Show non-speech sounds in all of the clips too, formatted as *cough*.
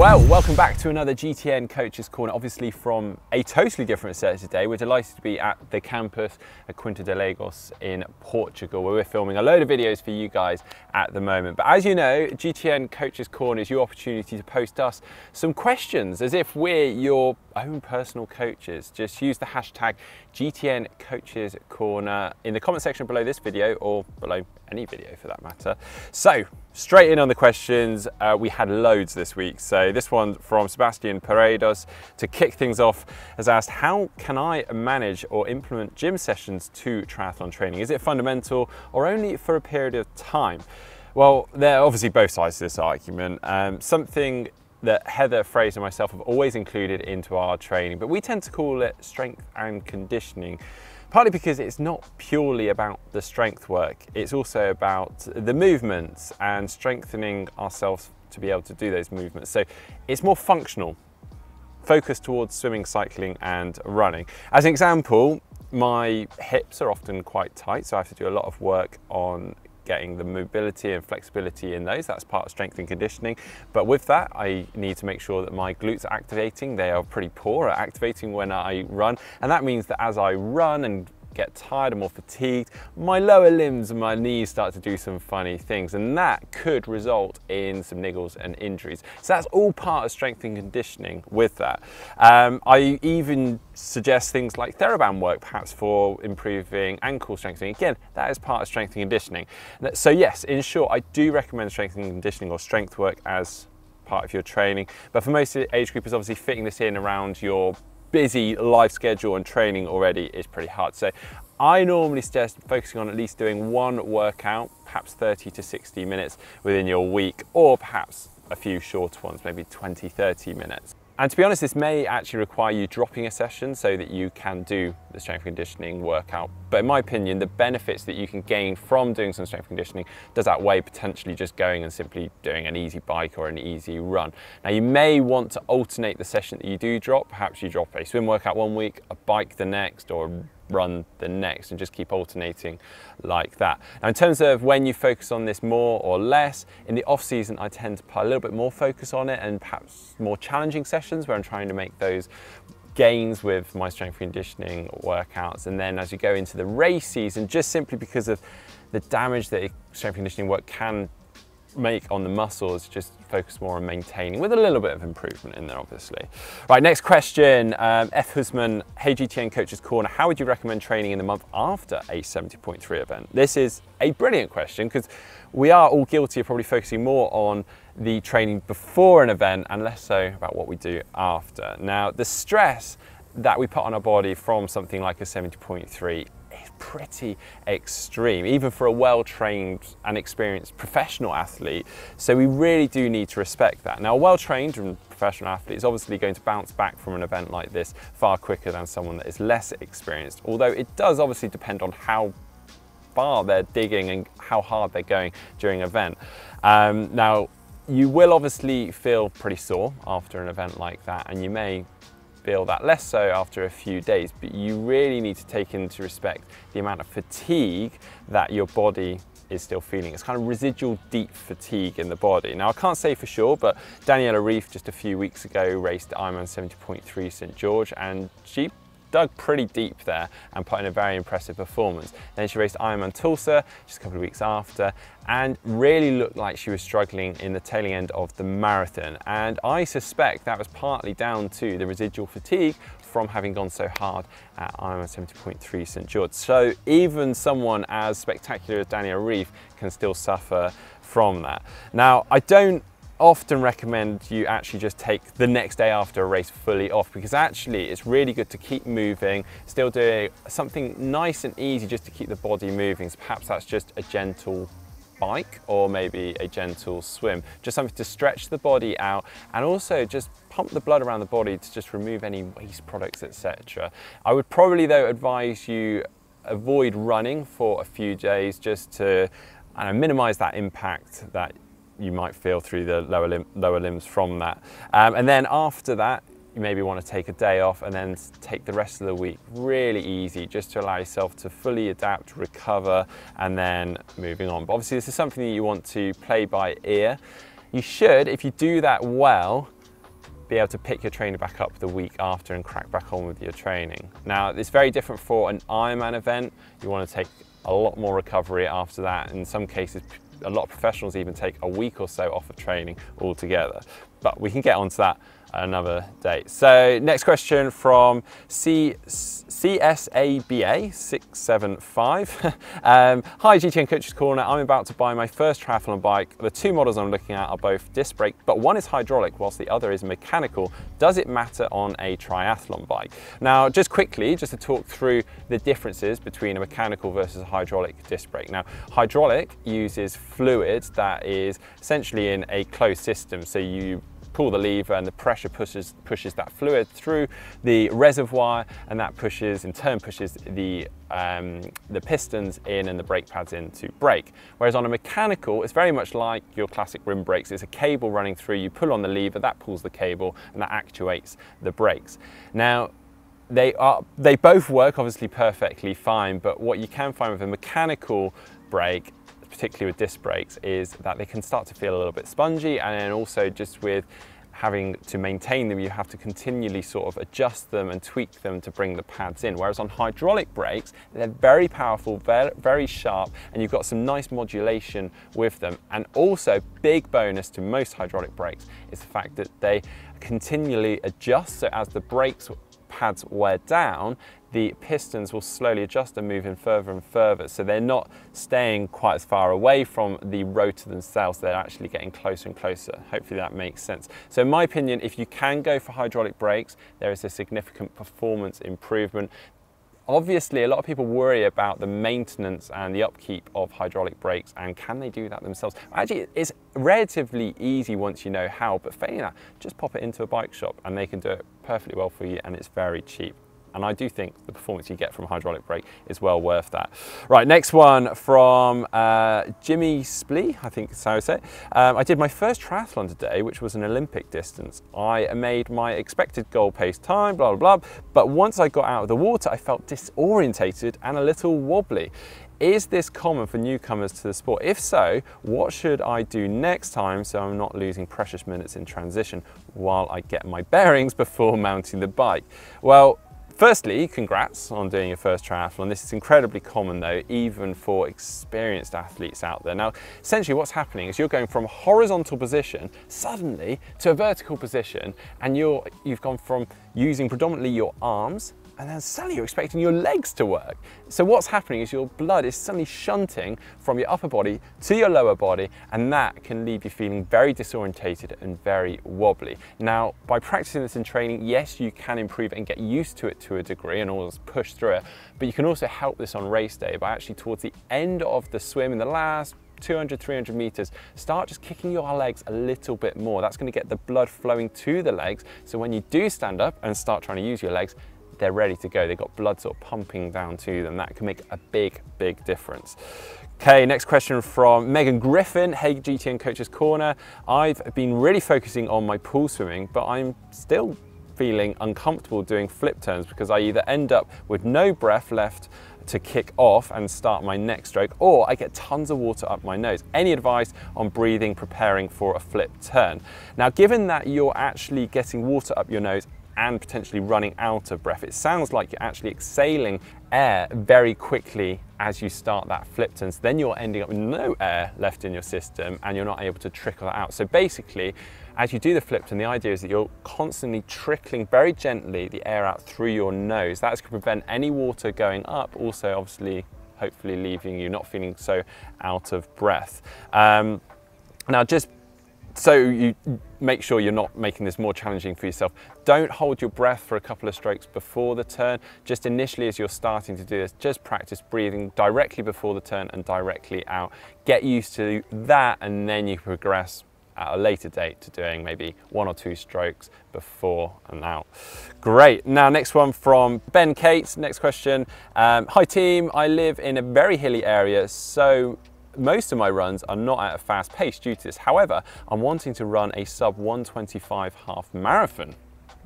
Well, welcome back to another GTN Coaches Corner, obviously from a totally different set today. We're delighted to be at the campus at Quinta de Lagos in Portugal, where we're filming a load of videos for you guys at the moment. But as you know, GTN Coaches Corner is your opportunity to post us some questions as if we're your own personal coaches. Just use the hashtag GTN Coaches Corner in the comment section below this video or below any video for that matter. So straight in on the questions, uh, we had loads this week. So this one from Sebastian Paredes to kick things off has asked, how can I manage or implement gym sessions to triathlon training? Is it fundamental or only for a period of time? Well, there are obviously both sides to this argument. Um, something that Heather, Fraser and myself have always included into our training, but we tend to call it strength and conditioning, partly because it's not purely about the strength work, it's also about the movements and strengthening ourselves to be able to do those movements. So it's more functional, focused towards swimming, cycling and running. As an example, my hips are often quite tight, so I have to do a lot of work on getting the mobility and flexibility in those. That's part of strength and conditioning. But with that, I need to make sure that my glutes are activating. They are pretty poor at activating when I run. And that means that as I run and get tired, and more fatigued, my lower limbs and my knees start to do some funny things and that could result in some niggles and injuries. So that's all part of strength and conditioning with that. Um, I even suggest things like TheraBand work perhaps for improving ankle strengthening. Again, that is part of strength and conditioning. So yes, in short, I do recommend strength and conditioning or strength work as part of your training. But for most age groupers, obviously fitting this in around your busy life schedule and training already is pretty hard. So I normally suggest focusing on at least doing one workout, perhaps 30 to 60 minutes within your week, or perhaps a few shorter ones, maybe 20, 30 minutes. And to be honest, this may actually require you dropping a session so that you can do the strength conditioning workout but in my opinion, the benefits that you can gain from doing some strength conditioning does outweigh potentially just going and simply doing an easy bike or an easy run. Now you may want to alternate the session that you do drop. Perhaps you drop a swim workout one week, a bike the next, or run the next and just keep alternating like that. Now in terms of when you focus on this more or less, in the off season I tend to put a little bit more focus on it and perhaps more challenging sessions where I'm trying to make those gains with my strength conditioning workouts. And then as you go into the race season, just simply because of the damage that strength conditioning work can make on the muscles, just focus more on maintaining with a little bit of improvement in there, obviously. Right, next question, um, F. Husman, Hey GTN Coaches Corner, how would you recommend training in the month after a 70.3 event? This is a brilliant question because we are all guilty of probably focusing more on the training before an event and less so about what we do after. Now, the stress that we put on our body from something like a 70.3 pretty extreme, even for a well-trained and experienced professional athlete. So we really do need to respect that. Now, a well-trained and professional athlete is obviously going to bounce back from an event like this far quicker than someone that is less experienced, although it does obviously depend on how far they're digging and how hard they're going during an event. Um, now, you will obviously feel pretty sore after an event like that and you may feel that less so after a few days, but you really need to take into respect the amount of fatigue that your body is still feeling. It's kind of residual deep fatigue in the body. Now, I can't say for sure, but Daniela Reef just a few weeks ago raced Ironman 70.3 St. George and she dug pretty deep there and put in a very impressive performance. Then she raced Ironman Tulsa just a couple of weeks after and really looked like she was struggling in the tailing end of the marathon. And I suspect that was partly down to the residual fatigue from having gone so hard at Ironman 70.3 St. George. So even someone as spectacular as Daniel Reef can still suffer from that. Now, I don't often recommend you actually just take the next day after a race fully off because actually it's really good to keep moving, still doing something nice and easy just to keep the body moving. So perhaps that's just a gentle bike or maybe a gentle swim. Just something to stretch the body out and also just pump the blood around the body to just remove any waste products, etc. I would probably though advise you avoid running for a few days just to and minimize that impact that you might feel through the lower, lim lower limbs from that. Um, and then after that, you maybe want to take a day off and then take the rest of the week really easy just to allow yourself to fully adapt, recover, and then moving on. But obviously, this is something that you want to play by ear. You should, if you do that well, be able to pick your trainer back up the week after and crack back on with your training. Now, it's very different for an Ironman event. You want to take a lot more recovery after that. In some cases, a lot of professionals even take a week or so off of training altogether. But we can get onto that another date. So next question from C CSABA675. *laughs* um, Hi GTN Coaches Corner, I'm about to buy my first triathlon bike. The two models I'm looking at are both disc brake, but one is hydraulic whilst the other is mechanical. Does it matter on a triathlon bike? Now just quickly, just to talk through the differences between a mechanical versus a hydraulic disc brake. Now hydraulic uses fluid that is essentially in a closed system. So you pull the lever and the pressure pushes, pushes that fluid through the reservoir and that pushes, in turn pushes the, um, the pistons in and the brake pads in to brake. Whereas on a mechanical, it's very much like your classic rim brakes. It's a cable running through, you pull on the lever, that pulls the cable and that actuates the brakes. Now, they are they both work obviously perfectly fine but what you can find with a mechanical brake particularly with disc brakes, is that they can start to feel a little bit spongy and then also just with having to maintain them, you have to continually sort of adjust them and tweak them to bring the pads in. Whereas on hydraulic brakes, they're very powerful, very, very sharp, and you've got some nice modulation with them. And also, big bonus to most hydraulic brakes is the fact that they continually adjust. So as the brakes pads wear down, the pistons will slowly adjust and move in further and further. So they're not staying quite as far away from the rotor themselves. They're actually getting closer and closer. Hopefully that makes sense. So in my opinion, if you can go for hydraulic brakes, there is a significant performance improvement. Obviously, a lot of people worry about the maintenance and the upkeep of hydraulic brakes and can they do that themselves? Actually, it's relatively easy once you know how, but failing that, just pop it into a bike shop and they can do it perfectly well for you and it's very cheap. And I do think the performance you get from a hydraulic brake is well worth that. Right, next one from uh, Jimmy Splee, I think is how I say it. Um, I did my first triathlon today, which was an Olympic distance. I made my expected goal pace time, blah, blah, blah. But once I got out of the water, I felt disorientated and a little wobbly. Is this common for newcomers to the sport? If so, what should I do next time so I'm not losing precious minutes in transition while I get my bearings *laughs* before mounting the bike? Well, Firstly, congrats on doing your first triathlon. This is incredibly common though, even for experienced athletes out there. Now, essentially what's happening is you're going from a horizontal position suddenly to a vertical position and you're, you've gone from using predominantly your arms and then suddenly you're expecting your legs to work. So what's happening is your blood is suddenly shunting from your upper body to your lower body, and that can leave you feeling very disorientated and very wobbly. Now, by practicing this in training, yes, you can improve and get used to it to a degree and always push through it, but you can also help this on race day by actually towards the end of the swim in the last 200, 300 meters, start just kicking your legs a little bit more. That's gonna get the blood flowing to the legs. So when you do stand up and start trying to use your legs, they're ready to go. They've got blood sort of pumping down to them. That can make a big, big difference. Okay, next question from Megan Griffin, Hey GTN Coaches Corner. I've been really focusing on my pool swimming, but I'm still feeling uncomfortable doing flip turns because I either end up with no breath left to kick off and start my next stroke, or I get tons of water up my nose. Any advice on breathing, preparing for a flip turn? Now, given that you're actually getting water up your nose and potentially running out of breath. It sounds like you're actually exhaling air very quickly as you start that flip turn. So Then you're ending up with no air left in your system and you're not able to trickle that out. So basically, as you do the flip turn, the idea is that you're constantly trickling very gently the air out through your nose. That's going to prevent any water going up, also obviously hopefully leaving you not feeling so out of breath. Um, now just so you make sure you're not making this more challenging for yourself. Don't hold your breath for a couple of strokes before the turn. Just initially as you're starting to do this, just practice breathing directly before the turn and directly out. Get used to that and then you progress at a later date to doing maybe one or two strokes before and out. Great. Now, next one from Ben Kate. Next question. Um, Hi, team. I live in a very hilly area, so most of my runs are not at a fast pace due to this. However, I'm wanting to run a sub 125 half marathon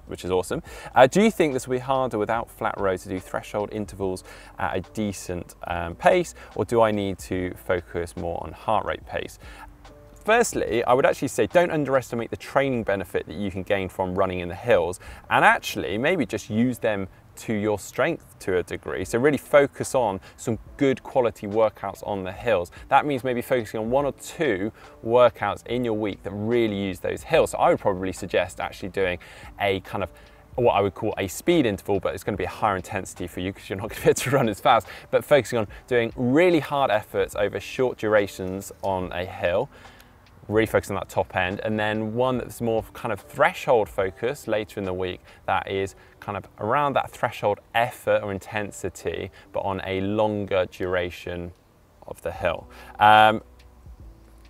which is awesome. Uh, do you think this will be harder without flat road to do threshold intervals at a decent um, pace, or do I need to focus more on heart rate pace? Firstly, I would actually say don't underestimate the training benefit that you can gain from running in the hills, and actually maybe just use them to your strength to a degree. So really focus on some good quality workouts on the hills. That means maybe focusing on one or two workouts in your week that really use those hills. So I would probably suggest actually doing a kind of what I would call a speed interval, but it's going to be a higher intensity for you because you're not *laughs* going to be able to run as fast, but focusing on doing really hard efforts over short durations on a hill really focus on that top end. And then one that's more kind of threshold focus later in the week that is kind of around that threshold effort or intensity, but on a longer duration of the hill. Um,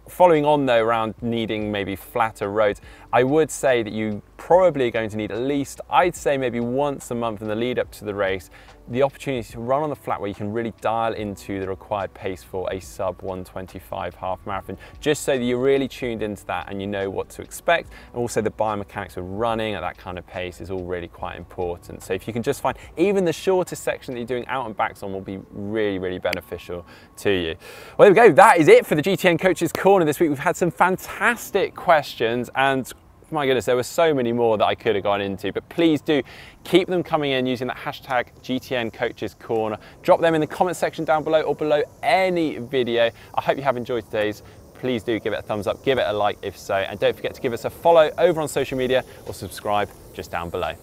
following on though around needing maybe flatter roads, I would say that you probably are going to need at least, I'd say maybe once a month in the lead up to the race, the opportunity to run on the flat where you can really dial into the required pace for a sub 125 half marathon, just so that you're really tuned into that and you know what to expect. And also the biomechanics of running at that kind of pace is all really quite important. So if you can just find even the shortest section that you're doing out and backs on will be really, really beneficial to you. Well, there we go. That is it for the GTN Coaches Corner this week. We've had some fantastic questions and my goodness, there were so many more that I could have gone into, but please do keep them coming in using that hashtag GTN Coaches Corner. Drop them in the comment section down below or below any video. I hope you have enjoyed today's. Please do give it a thumbs up, give it a like if so, and don't forget to give us a follow over on social media or subscribe just down below.